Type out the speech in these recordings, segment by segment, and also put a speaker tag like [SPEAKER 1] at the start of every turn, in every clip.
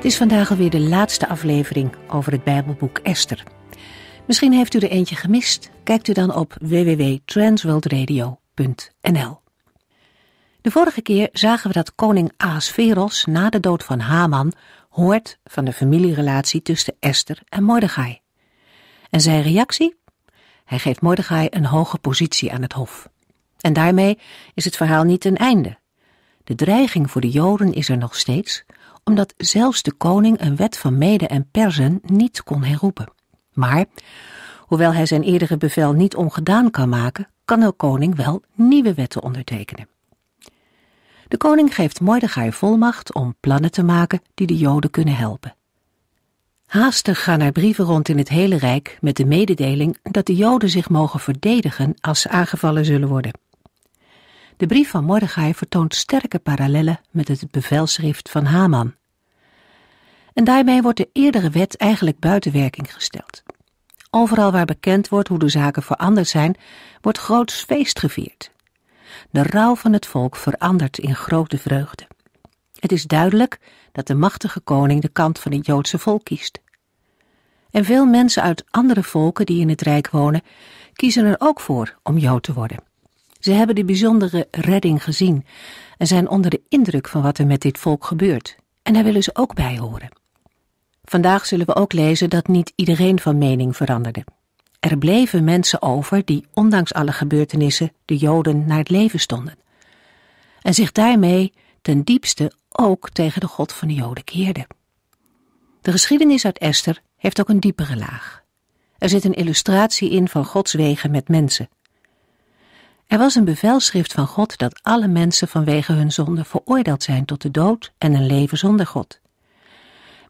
[SPEAKER 1] Het is vandaag alweer de laatste aflevering over het Bijbelboek Esther. Misschien heeft u er eentje gemist. Kijkt u dan op www.transworldradio.nl. De vorige keer zagen we dat koning Ahasveros na de dood van Haman hoort van de familierelatie tussen Esther en Mordechai. En zijn reactie? Hij geeft Mordechai een hoge positie aan het hof. En daarmee is het verhaal niet ten einde. De dreiging voor de Joden is er nog steeds, omdat zelfs de koning een wet van Mede en Persen niet kon herroepen. Maar, hoewel hij zijn eerdere bevel niet ongedaan kan maken, kan de koning wel nieuwe wetten ondertekenen. De koning geeft Mordechai volmacht om plannen te maken die de Joden kunnen helpen. Haastig gaan er brieven rond in het hele Rijk met de mededeling dat de Joden zich mogen verdedigen als ze aangevallen zullen worden. De brief van Mordechai vertoont sterke parallellen met het bevelschrift van Haman, en daarmee wordt de eerdere wet eigenlijk buiten werking gesteld. Overal waar bekend wordt hoe de zaken veranderd zijn, wordt groots feest gevierd. De rouw van het volk verandert in grote vreugde. Het is duidelijk dat de machtige koning de kant van het Joodse volk kiest. En veel mensen uit andere volken die in het Rijk wonen, kiezen er ook voor om Jood te worden. Ze hebben de bijzondere redding gezien en zijn onder de indruk van wat er met dit volk gebeurt. En daar willen ze ook bij horen. Vandaag zullen we ook lezen dat niet iedereen van mening veranderde. Er bleven mensen over die, ondanks alle gebeurtenissen, de Joden naar het leven stonden. En zich daarmee ten diepste ook tegen de God van de Joden keerden. De geschiedenis uit Esther heeft ook een diepere laag. Er zit een illustratie in van Gods wegen met mensen. Er was een bevelschrift van God dat alle mensen vanwege hun zonde veroordeeld zijn tot de dood en een leven zonder God.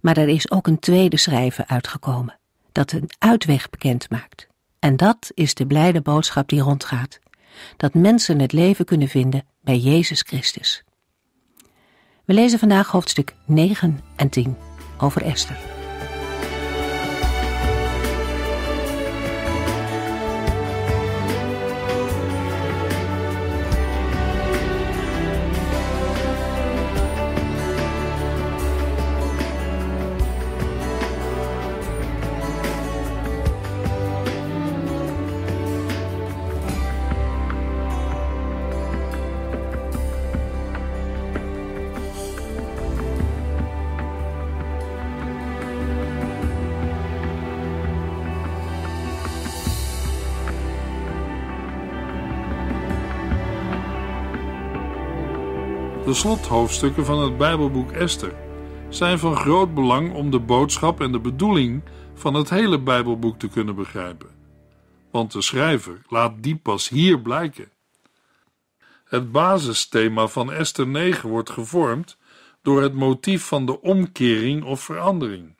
[SPEAKER 1] Maar er is ook een tweede schrijven uitgekomen, dat een uitweg bekend maakt. En dat is de blijde boodschap die rondgaat: dat mensen het leven kunnen vinden bij Jezus Christus. We lezen vandaag hoofdstuk 9 en 10 over Esther.
[SPEAKER 2] slothoofdstukken van het Bijbelboek Esther zijn van groot belang om de boodschap en de bedoeling van het hele Bijbelboek te kunnen begrijpen. Want de schrijver laat die pas hier blijken. Het basisthema van Esther 9 wordt gevormd door het motief van de omkering of verandering.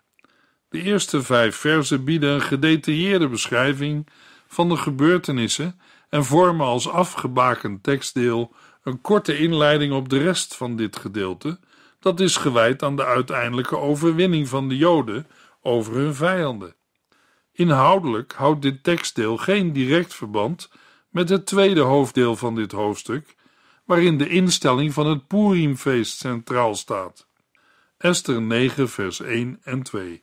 [SPEAKER 2] De eerste vijf versen bieden een gedetailleerde beschrijving van de gebeurtenissen en vormen als afgebakend tekstdeel een korte inleiding op de rest van dit gedeelte, dat is gewijd aan de uiteindelijke overwinning van de Joden over hun vijanden. Inhoudelijk houdt dit tekstdeel geen direct verband met het tweede hoofddeel van dit hoofdstuk, waarin de instelling van het Purimfeest centraal staat. Esther 9, vers 1 en 2.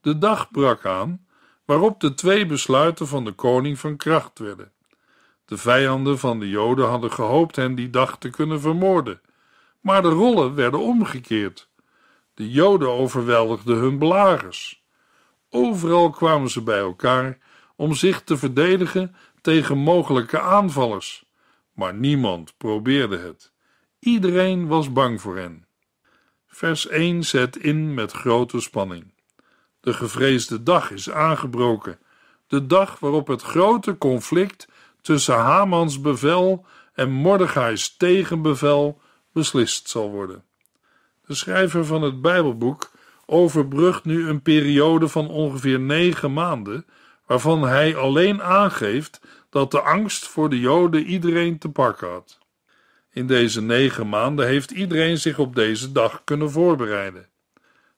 [SPEAKER 2] De dag brak aan waarop de twee besluiten van de koning van kracht werden. De vijanden van de Joden hadden gehoopt hen die dag te kunnen vermoorden, maar de rollen werden omgekeerd. De Joden overweldigden hun belagers. Overal kwamen ze bij elkaar om zich te verdedigen tegen mogelijke aanvallers, maar niemand probeerde het. Iedereen was bang voor hen. Vers 1 zet in met grote spanning. De gevreesde dag is aangebroken, de dag waarop het grote conflict tussen Hamans bevel en Mordechai's tegenbevel beslist zal worden. De schrijver van het Bijbelboek overbrugt nu een periode van ongeveer negen maanden, waarvan hij alleen aangeeft dat de angst voor de Joden iedereen te pakken had. In deze negen maanden heeft iedereen zich op deze dag kunnen voorbereiden.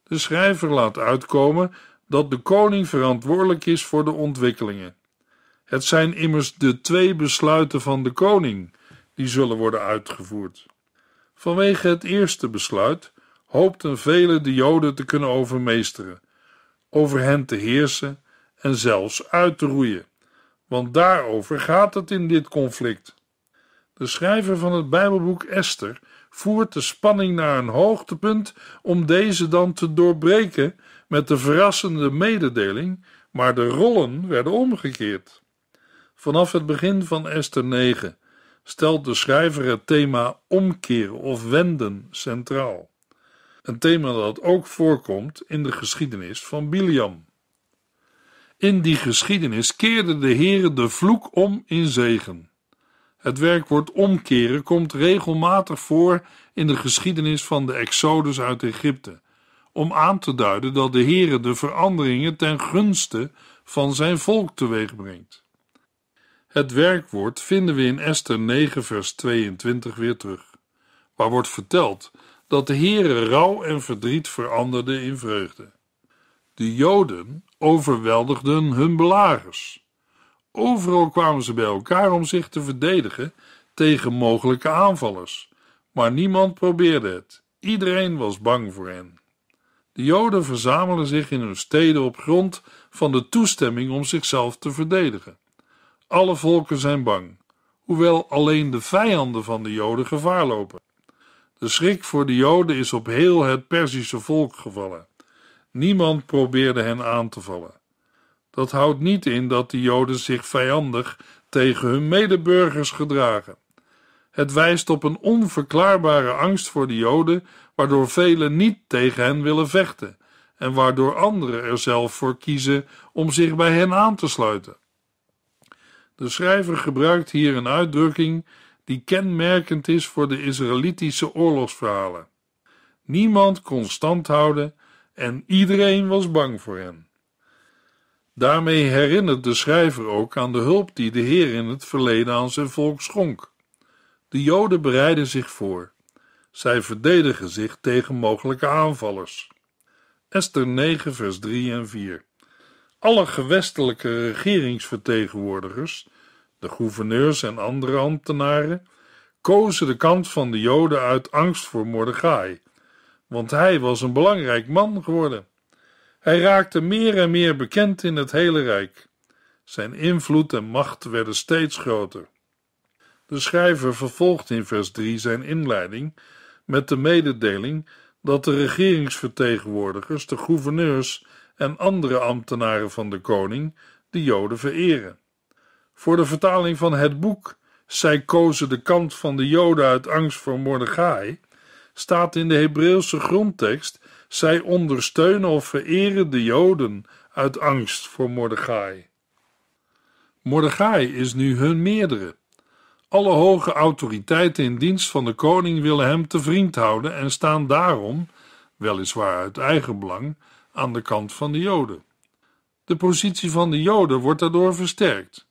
[SPEAKER 2] De schrijver laat uitkomen dat de koning verantwoordelijk is voor de ontwikkelingen. Het zijn immers de twee besluiten van de koning die zullen worden uitgevoerd. Vanwege het eerste besluit hoopten velen de Joden te kunnen overmeesteren, over hen te heersen en zelfs uit te roeien, want daarover gaat het in dit conflict. De schrijver van het Bijbelboek Esther voert de spanning naar een hoogtepunt om deze dan te doorbreken met de verrassende mededeling, maar de rollen werden omgekeerd. Vanaf het begin van Esther 9 stelt de schrijver het thema omkeren of wenden centraal. Een thema dat ook voorkomt in de geschiedenis van Biliam. In die geschiedenis keerde de Heere de vloek om in zegen. Het werkwoord omkeren komt regelmatig voor in de geschiedenis van de Exodus uit Egypte, om aan te duiden dat de Heere de veranderingen ten gunste van zijn volk teweegbrengt. Het werkwoord vinden we in Esther 9, vers 22 weer terug, waar wordt verteld dat de Heere rouw en verdriet veranderde in vreugde. De Joden overweldigden hun belagers. Overal kwamen ze bij elkaar om zich te verdedigen tegen mogelijke aanvallers, maar niemand probeerde het. Iedereen was bang voor hen. De Joden verzamelden zich in hun steden op grond van de toestemming om zichzelf te verdedigen. Alle volken zijn bang, hoewel alleen de vijanden van de Joden gevaar lopen. De schrik voor de Joden is op heel het Perzische volk gevallen. Niemand probeerde hen aan te vallen. Dat houdt niet in dat de Joden zich vijandig tegen hun medeburgers gedragen. Het wijst op een onverklaarbare angst voor de Joden, waardoor velen niet tegen hen willen vechten en waardoor anderen er zelf voor kiezen om zich bij hen aan te sluiten. De schrijver gebruikt hier een uitdrukking die kenmerkend is voor de Israëlitische oorlogsverhalen. Niemand kon stand houden en iedereen was bang voor hen. Daarmee herinnert de schrijver ook aan de hulp die de Heer in het verleden aan zijn volk schonk. De Joden bereiden zich voor. Zij verdedigen zich tegen mogelijke aanvallers. Esther 9, vers 3 en 4 alle gewestelijke regeringsvertegenwoordigers, de gouverneurs en andere ambtenaren, kozen de kant van de Joden uit angst voor Mordegai, want hij was een belangrijk man geworden. Hij raakte meer en meer bekend in het hele Rijk. Zijn invloed en macht werden steeds groter. De schrijver vervolgt in vers 3 zijn inleiding met de mededeling dat de regeringsvertegenwoordigers, de gouverneurs en andere ambtenaren van de koning de Joden vereren. Voor de vertaling van het boek Zij kozen de kant van de Joden uit angst voor Mordechai staat in de Hebreeuwse grondtekst Zij ondersteunen of vereren de Joden uit angst voor Mordechai. Mordechai is nu hun meerdere. Alle hoge autoriteiten in dienst van de koning willen hem te vriend houden en staan daarom, weliswaar uit eigen belang, aan de kant van de Joden. De positie van de Joden wordt daardoor versterkt,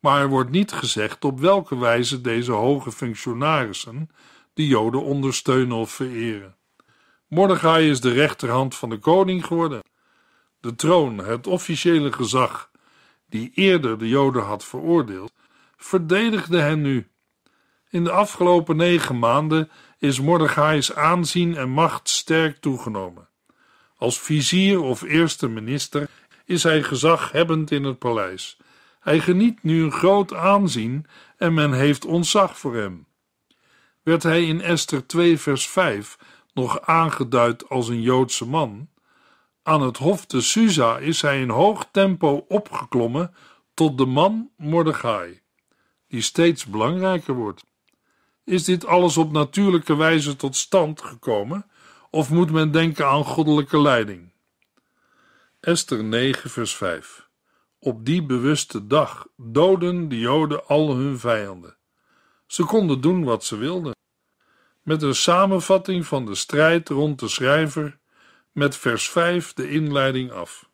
[SPEAKER 2] maar er wordt niet gezegd op welke wijze deze hoge functionarissen de Joden ondersteunen of vereren. Mordechai is de rechterhand van de koning geworden. De troon, het officiële gezag, die eerder de Joden had veroordeeld, verdedigde hen nu. In de afgelopen negen maanden is Mordechai's aanzien en macht sterk toegenomen. Als vizier of eerste minister is hij gezaghebbend in het paleis. Hij geniet nu een groot aanzien en men heeft ontzag voor hem. Werd hij in Esther 2, vers 5 nog aangeduid als een Joodse man? Aan het hof te Susa is hij in hoog tempo opgeklommen tot de man Mordechai, die steeds belangrijker wordt. Is dit alles op natuurlijke wijze tot stand gekomen? Of moet men denken aan goddelijke leiding? Esther 9, vers 5. Op die bewuste dag doden de Joden al hun vijanden. Ze konden doen wat ze wilden. Met een samenvatting van de strijd rond de schrijver, met vers 5 de inleiding af.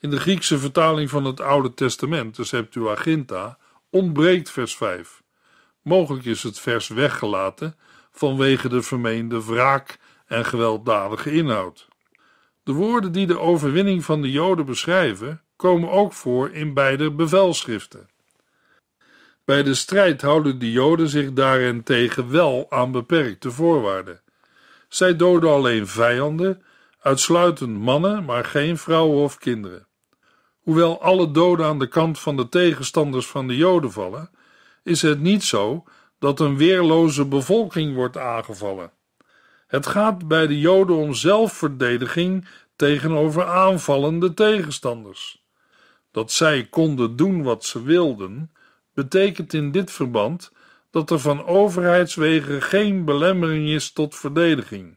[SPEAKER 2] In de Griekse vertaling van het Oude Testament, de Septuaginta, ontbreekt vers 5. Mogelijk is het vers weggelaten vanwege de vermeende wraak en gewelddadige inhoud. De woorden die de overwinning van de Joden beschrijven, komen ook voor in beide bevelschriften. Bij de strijd houden de Joden zich daarentegen wel aan beperkte voorwaarden. Zij doden alleen vijanden, uitsluitend mannen, maar geen vrouwen of kinderen. Hoewel alle doden aan de kant van de tegenstanders van de Joden vallen, is het niet zo dat een weerloze bevolking wordt aangevallen. Het gaat bij de Joden om zelfverdediging tegenover aanvallende tegenstanders. Dat zij konden doen wat ze wilden, betekent in dit verband dat er van overheidswegen geen belemmering is tot verdediging,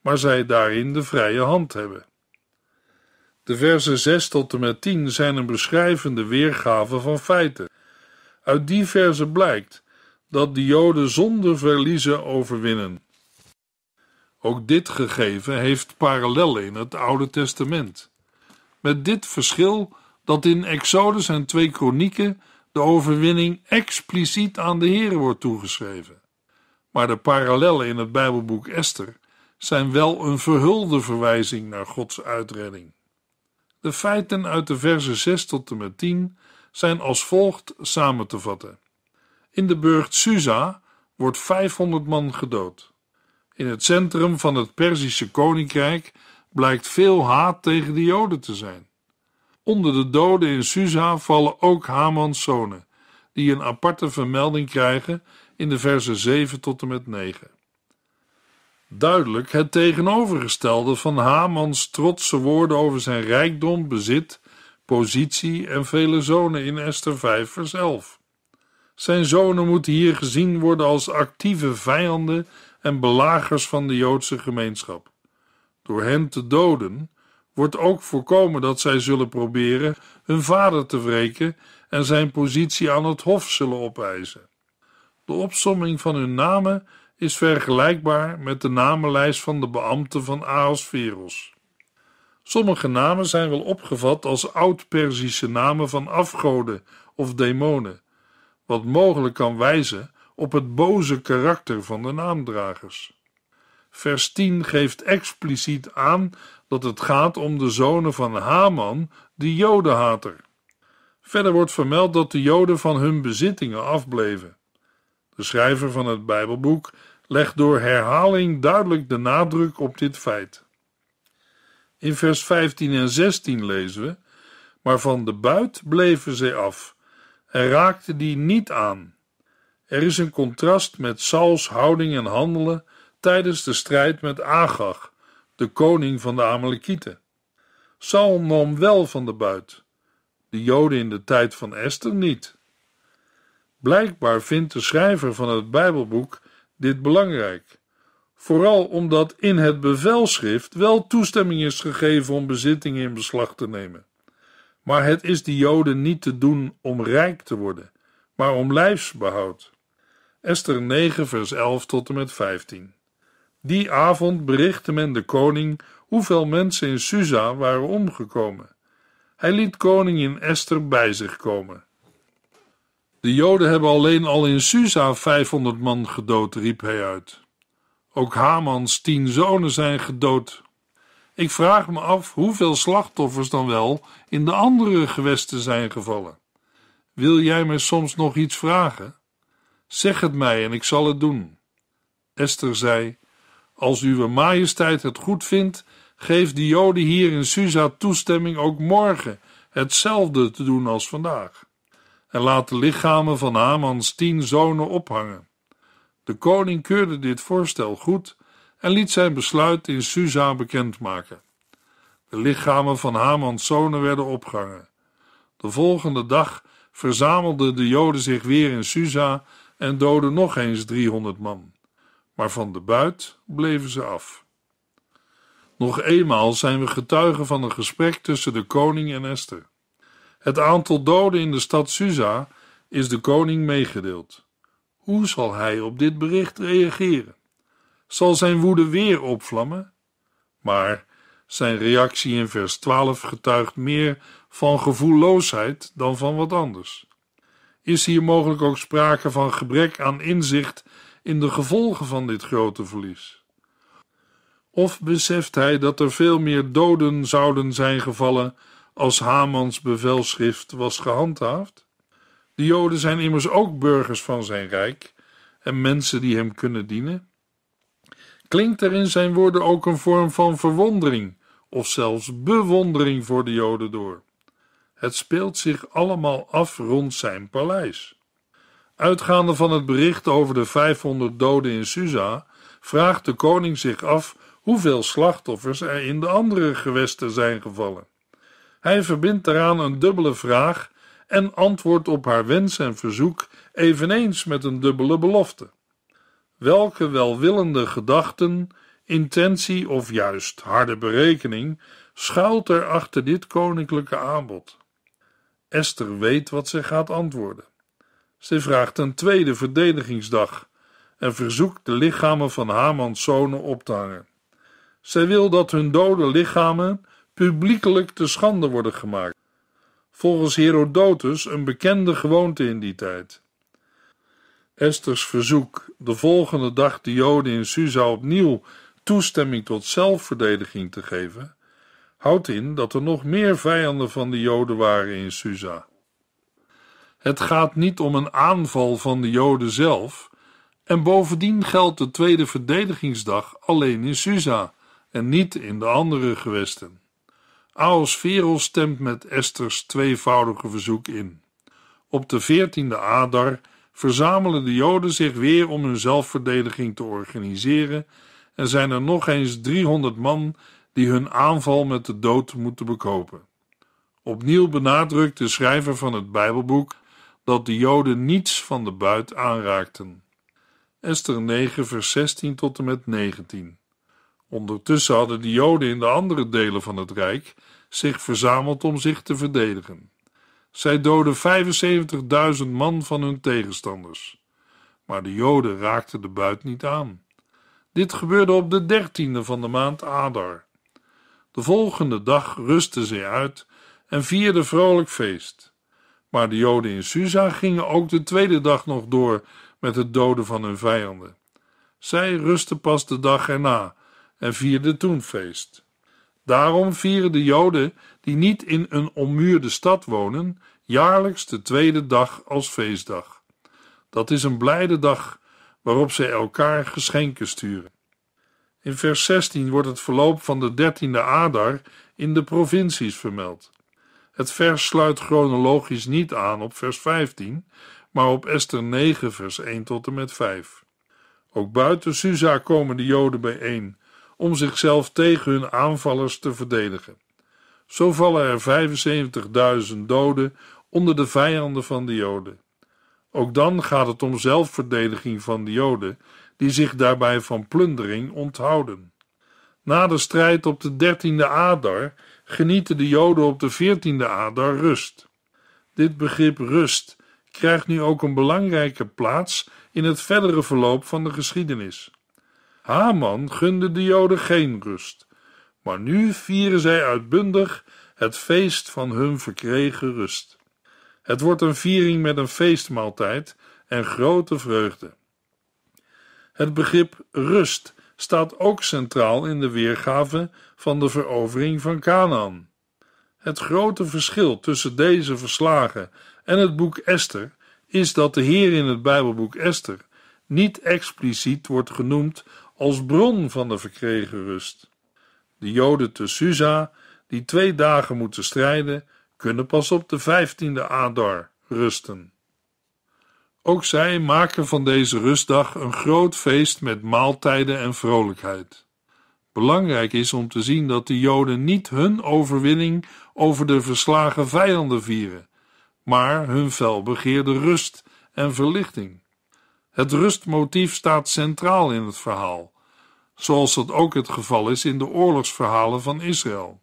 [SPEAKER 2] maar zij daarin de vrije hand hebben. De versen 6 tot en met 10 zijn een beschrijvende weergave van feiten. Uit die verzen blijkt dat de Joden zonder verliezen overwinnen. Ook dit gegeven heeft parallellen in het Oude Testament. Met dit verschil dat in Exodus en twee Kronieken de overwinning expliciet aan de Heer wordt toegeschreven. Maar de parallellen in het Bijbelboek Esther zijn wel een verhulde verwijzing naar Gods uitredding. De feiten uit de versen 6 tot en met 10 zijn als volgt samen te vatten. In de burcht Susa wordt 500 man gedood. In het centrum van het Perzische koninkrijk blijkt veel haat tegen de Joden te zijn. Onder de doden in Susa vallen ook Hamans zonen, die een aparte vermelding krijgen in de versen 7 tot en met 9. Duidelijk het tegenovergestelde van Hamans trotse woorden over zijn rijkdom, bezit, positie en vele zonen in Esther 5 vers Zijn zonen moeten hier gezien worden als actieve vijanden en belagers van de Joodse gemeenschap. Door hen te doden wordt ook voorkomen dat zij zullen proberen hun vader te wreken en zijn positie aan het hof zullen opeisen. De opsomming van hun namen is vergelijkbaar met de namenlijst van de beambten van Ahasveros. Sommige namen zijn wel opgevat als oud-Perzische namen van afgoden of demonen, wat mogelijk kan wijzen op het boze karakter van de naamdragers. Vers 10 geeft expliciet aan dat het gaat om de zonen van Haman, de Jodenhater. Verder wordt vermeld dat de Joden van hun bezittingen afbleven. De schrijver van het Bijbelboek legt door herhaling duidelijk de nadruk op dit feit. In vers 15 en 16 lezen we: Maar van de buit bleven zij af en raakten die niet aan. Er is een contrast met Sauls houding en handelen tijdens de strijd met Agag, de koning van de Amalekieten. Saul nam wel van de buit, de Joden in de tijd van Esther niet. Blijkbaar vindt de schrijver van het Bijbelboek dit belangrijk, vooral omdat in het bevelschrift wel toestemming is gegeven om bezittingen in beslag te nemen. Maar het is de Joden niet te doen om rijk te worden, maar om lijfsbehoud. Esther 9, vers 11 tot en met 15. Die avond berichtte men de koning hoeveel mensen in Susa waren omgekomen. Hij liet koningin Esther bij zich komen. De Joden hebben alleen al in Susa 500 man gedood, riep hij uit. Ook Hamans tien zonen zijn gedood. Ik vraag me af hoeveel slachtoffers dan wel in de andere gewesten zijn gevallen. Wil jij mij soms nog iets vragen? Zeg het mij en ik zal het doen. Esther zei: Als uwe majesteit het goed vindt, geef de Joden hier in Susa toestemming ook morgen hetzelfde te doen als vandaag. En laat de lichamen van Hamans tien zonen ophangen. De koning keurde dit voorstel goed en liet zijn besluit in Susa bekendmaken. De lichamen van Hamans zonen werden opgehangen. De volgende dag verzamelden de Joden zich weer in Susa en doden nog eens 300 man, maar van de buit bleven ze af. Nog eenmaal zijn we getuigen van een gesprek tussen de koning en Esther. Het aantal doden in de stad Susa is de koning meegedeeld. Hoe zal hij op dit bericht reageren? Zal zijn woede weer opvlammen? Maar zijn reactie in vers 12 getuigt meer van gevoelloosheid dan van wat anders is hier mogelijk ook sprake van gebrek aan inzicht in de gevolgen van dit grote verlies? Of beseft hij dat er veel meer doden zouden zijn gevallen als Hamans bevelschrift was gehandhaafd? De Joden zijn immers ook burgers van zijn rijk en mensen die hem kunnen dienen. Klinkt er in zijn woorden ook een vorm van verwondering of zelfs bewondering voor de Joden door? Het speelt zich allemaal af rond zijn paleis. Uitgaande van het bericht over de 500 doden in Susa, vraagt de koning zich af hoeveel slachtoffers er in de andere gewesten zijn gevallen. Hij verbindt daaraan een dubbele vraag en antwoordt op haar wens en verzoek eveneens met een dubbele belofte. Welke welwillende gedachten, intentie of juist harde berekening schuilt er achter dit koninklijke aanbod? Esther weet wat ze gaat antwoorden. Ze vraagt een tweede verdedigingsdag en verzoekt de lichamen van Hamans zonen op te hangen. Zij wil dat hun dode lichamen publiekelijk te schande worden gemaakt. Volgens Herodotus een bekende gewoonte in die tijd. Esters verzoek de volgende dag de Joden in Susa opnieuw toestemming tot zelfverdediging te geven, houdt in dat er nog meer vijanden van de Joden waren in Susa. Het gaat niet om een aanval van de Joden zelf, en bovendien geldt de tweede verdedigingsdag alleen in Susa en niet in de andere gewesten. Aos Veros stemt met Esters tweevoudige verzoek in. Op de veertiende Adar verzamelen de Joden zich weer om hun zelfverdediging te organiseren en zijn er nog eens 300 man die hun aanval met de dood moeten bekopen. Opnieuw benadrukt de schrijver van het Bijbelboek dat de Joden niets van de buit aanraakten. Esther 9, vers 16 tot en met 19. Ondertussen hadden de Joden in de andere delen van het Rijk zich verzameld om zich te verdedigen. Zij doden 75.000 man van hun tegenstanders. Maar de Joden raakten de buit niet aan. Dit gebeurde op de dertiende van de maand Adar, de volgende dag rustten zij uit en vierden vrolijk feest. Maar de Joden in Susa gingen ook de tweede dag nog door met het doden van hun vijanden. Zij rustten pas de dag erna en vierden toen feest. Daarom vieren de Joden die niet in een ommuurde stad wonen jaarlijks de tweede dag als feestdag. Dat is een blijde dag waarop zij elkaar geschenken sturen. In vers 16 wordt het verloop van de dertiende Adar in de provincies vermeld. Het vers sluit chronologisch niet aan op vers 15, maar op Esther 9, vers 1 tot en met 5. Ook buiten Susa komen de Joden bijeen om zichzelf tegen hun aanvallers te verdedigen. Zo vallen er 75.000 doden onder de vijanden van de Joden. Ook dan gaat het om zelfverdediging van de Joden die zich daarbij van plundering onthouden. Na de strijd op de dertiende Adar genieten de Joden op de veertiende Adar rust. Dit begrip rust krijgt nu ook een belangrijke plaats in het verdere verloop van de geschiedenis. Haman gunde de Joden geen rust, maar nu vieren zij uitbundig het feest van hun verkregen rust. Het wordt een viering met een feestmaaltijd en grote vreugde. Het begrip rust staat ook centraal in de weergave van de verovering van Canaan. Het grote verschil tussen deze verslagen en het boek Esther is dat de Heer in het Bijbelboek Esther niet expliciet wordt genoemd als bron van de verkregen rust. De Joden te Susa, die twee dagen moeten strijden, kunnen pas op de vijftiende Adar rusten. Ook zij maken van deze rustdag een groot feest met maaltijden en vrolijkheid. Belangrijk is om te zien dat de Joden niet hun overwinning over de verslagen vijanden vieren, maar hun felbegeerde rust en verlichting. Het rustmotief staat centraal in het verhaal, zoals dat ook het geval is in de oorlogsverhalen van Israël.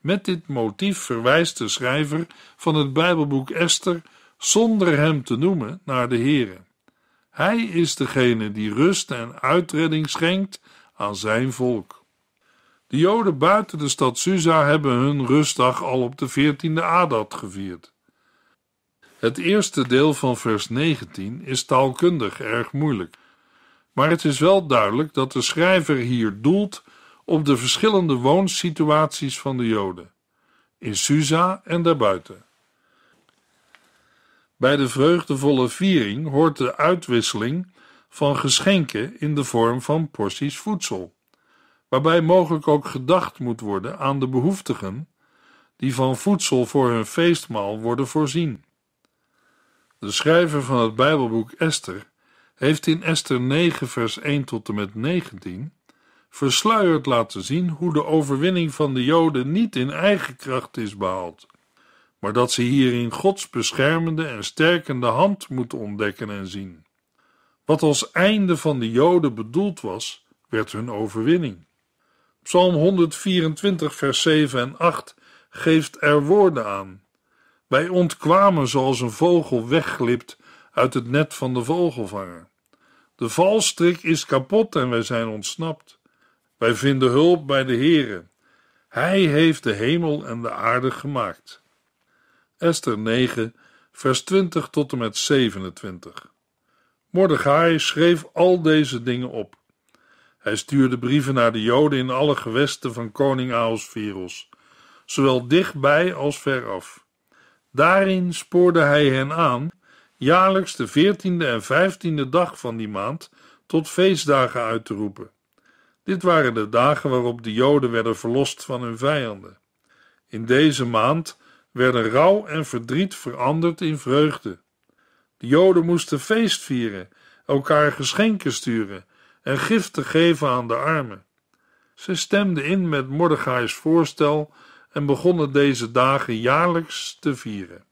[SPEAKER 2] Met dit motief verwijst de schrijver van het Bijbelboek Esther zonder hem te noemen, naar de Heere. Hij is degene die rust en uitredding schenkt aan zijn volk. De Joden buiten de stad Susa hebben hun rustdag al op de 14e Adat gevierd. Het eerste deel van vers 19 is taalkundig erg moeilijk. Maar het is wel duidelijk dat de schrijver hier doelt op de verschillende woonsituaties van de Joden. In Susa en daarbuiten. Bij de vreugdevolle viering hoort de uitwisseling van geschenken in de vorm van porties voedsel, waarbij mogelijk ook gedacht moet worden aan de behoeftigen die van voedsel voor hun feestmaal worden voorzien. De schrijver van het Bijbelboek Esther heeft in Esther 9, vers 1 tot en met 19 versluierd laten zien hoe de overwinning van de Joden niet in eigen kracht is behaald, maar dat ze hierin Gods beschermende en sterkende hand moeten ontdekken en zien. Wat als einde van de Joden bedoeld was, werd hun overwinning. Psalm 124, vers 7 en 8 geeft er woorden aan. Wij ontkwamen zoals een vogel wegglipt uit het net van de vogelvanger. De valstrik is kapot en wij zijn ontsnapt. Wij vinden hulp bij de Heere. Hij heeft de hemel en de aarde gemaakt. Esther 9, vers 20 tot en met 27. Mordechai schreef al deze dingen op. Hij stuurde brieven naar de Joden in alle gewesten van koning Ahasverus, zowel dichtbij als veraf. Daarin spoorde hij hen aan jaarlijks de veertiende en vijftiende dag van die maand tot feestdagen uit te roepen. Dit waren de dagen waarop de Joden werden verlost van hun vijanden. In deze maand werden rouw en verdriet veranderd in vreugde. De Joden moesten feest vieren, elkaar geschenken sturen en giften geven aan de armen. Ze stemden in met Mordechai's voorstel en begonnen deze dagen jaarlijks te vieren.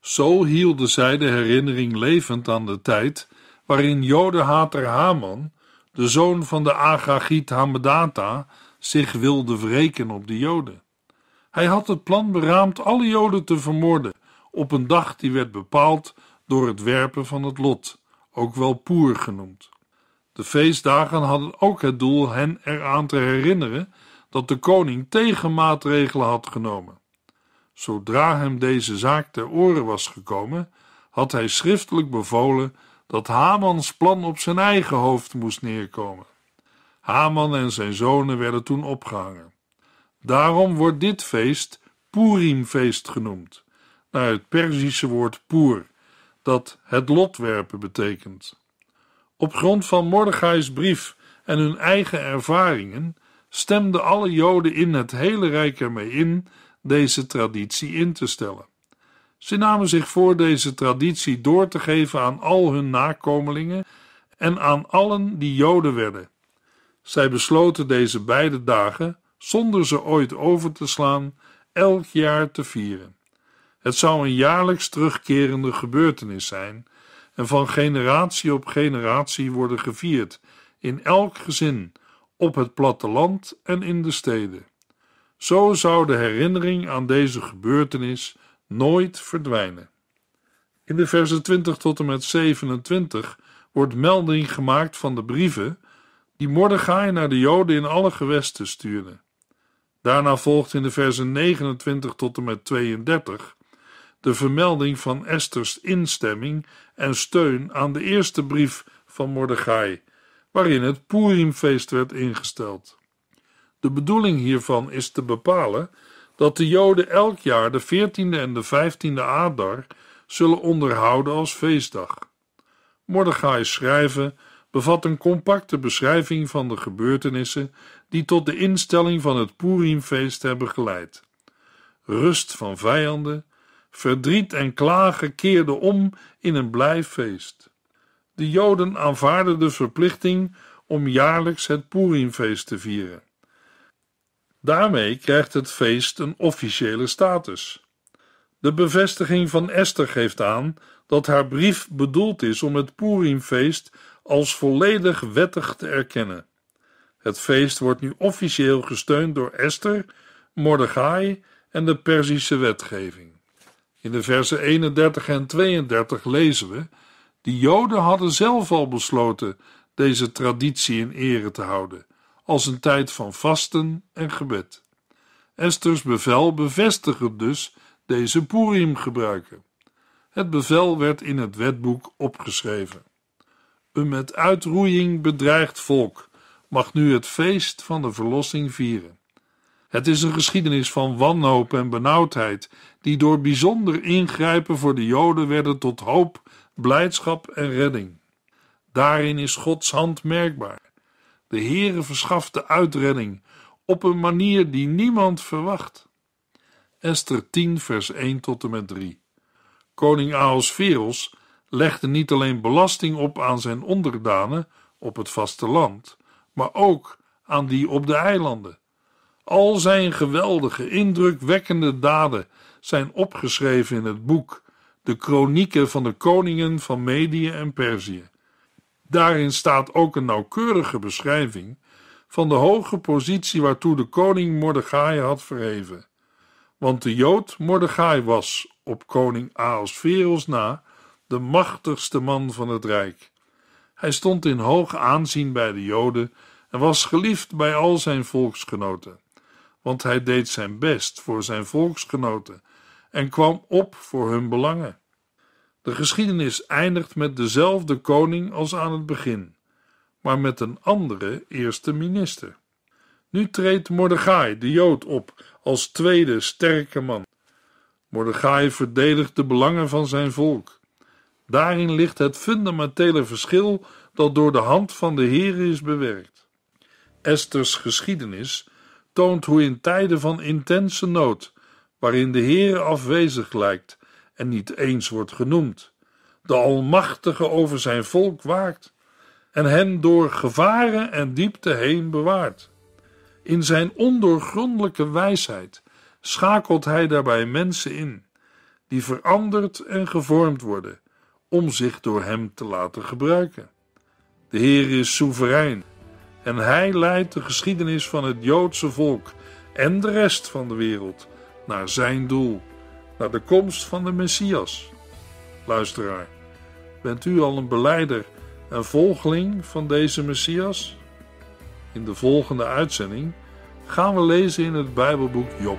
[SPEAKER 2] Zo hielden zij de herinnering levend aan de tijd waarin Jodenhater Haman, de zoon van de Agagiet Hamedata, zich wilde wreken op de Joden. Hij had het plan beraamd alle Joden te vermoorden op een dag die werd bepaald door het werpen van het lot, ook wel Poer genoemd. De feestdagen hadden ook het doel hen eraan te herinneren dat de koning tegenmaatregelen had genomen. Zodra hem deze zaak ter oren was gekomen, had hij schriftelijk bevolen dat Hamans plan op zijn eigen hoofd moest neerkomen. Haman en zijn zonen werden toen opgehangen. Daarom wordt dit feest Purimfeest genoemd, naar het Perzische woord poer, dat het lotwerpen betekent. Op grond van Mordechai's brief en hun eigen ervaringen stemden alle Joden in het hele Rijk ermee in deze traditie in te stellen. Ze namen zich voor deze traditie door te geven aan al hun nakomelingen en aan allen die Joden werden. Zij besloten deze beide dagen zonder ze ooit over te slaan, elk jaar te vieren. Het zou een jaarlijks terugkerende gebeurtenis zijn en van generatie op generatie worden gevierd in elk gezin, op het platteland en in de steden. Zo zou de herinnering aan deze gebeurtenis nooit verdwijnen. In de versen 20 tot en met 27 wordt melding gemaakt van de brieven die Mordechai naar de Joden in alle gewesten stuurde. Daarna volgt in de versen 29 tot en met 32 de vermelding van Esther's instemming en steun aan de eerste brief van Mordechai, waarin het Purimfeest werd ingesteld. De bedoeling hiervan is te bepalen dat de Joden elk jaar de 14e en de 15e Adar zullen onderhouden als feestdag. Mordechai schrijven bevat een compacte beschrijving van de gebeurtenissen die tot de instelling van het Purimfeest hebben geleid. Rust van vijanden, verdriet en klagen keerden om in een blij feest. De Joden aanvaarden de verplichting om jaarlijks het Purimfeest te vieren. Daarmee krijgt het feest een officiële status. De bevestiging van Esther geeft aan dat haar brief bedoeld is om het Purimfeest als volledig wettig te erkennen. Het feest wordt nu officieel gesteund door Esther, Mordechai en de Perzische wetgeving. In de versen 31 en 32 lezen we: De Joden hadden zelf al besloten deze traditie in ere te houden, als een tijd van vasten en gebed. Esters bevel bevestigde dus deze Purim gebruiken. Het bevel werd in het wetboek opgeschreven. Een met uitroeiing bedreigd volk mag nu het feest van de verlossing vieren. Het is een geschiedenis van wanhoop en benauwdheid, die door bijzonder ingrijpen voor de Joden werden tot hoop, blijdschap en redding. Daarin is Gods hand merkbaar. De Heere verschaft de uitredding op een manier die niemand verwacht. Esther 10, vers 1 tot en met 3. Koning Veros legde niet alleen belasting op aan zijn onderdanen op het vasteland, maar ook aan die op de eilanden. Al zijn geweldige, indrukwekkende daden zijn opgeschreven in het boek De Kronieken van de Koningen van Medië en Perzië. Daarin staat ook een nauwkeurige beschrijving van de hoge positie waartoe de koning Mordechai had verheven. Want de Jood Mordechai was, op koning Aosferos na, de machtigste man van het Rijk. Hij stond in hoog aanzien bij de Joden en was geliefd bij al zijn volksgenoten, want hij deed zijn best voor zijn volksgenoten en kwam op voor hun belangen. De geschiedenis eindigt met dezelfde koning als aan het begin, maar met een andere eerste minister. Nu treedt Mordechai, de Jood, op als tweede sterke man. Mordechai verdedigt de belangen van zijn volk Daarin ligt het fundamentele verschil dat door de hand van de Heer is bewerkt. Esters geschiedenis toont hoe in tijden van intense nood, waarin de Heer afwezig lijkt en niet eens wordt genoemd, de Almachtige over zijn volk waakt en hen door gevaren en diepte heen bewaart. In zijn ondoorgrondelijke wijsheid schakelt hij daarbij mensen in, die veranderd en gevormd worden om zich door Hem te laten gebruiken. De Heer is soeverein en Hij leidt de geschiedenis van het Joodse volk en de rest van de wereld naar Zijn doel, naar de komst van de Messias. Luisteraar, bent u al een beleider en volgeling van deze Messias? In de volgende uitzending gaan we lezen in het Bijbelboek Job.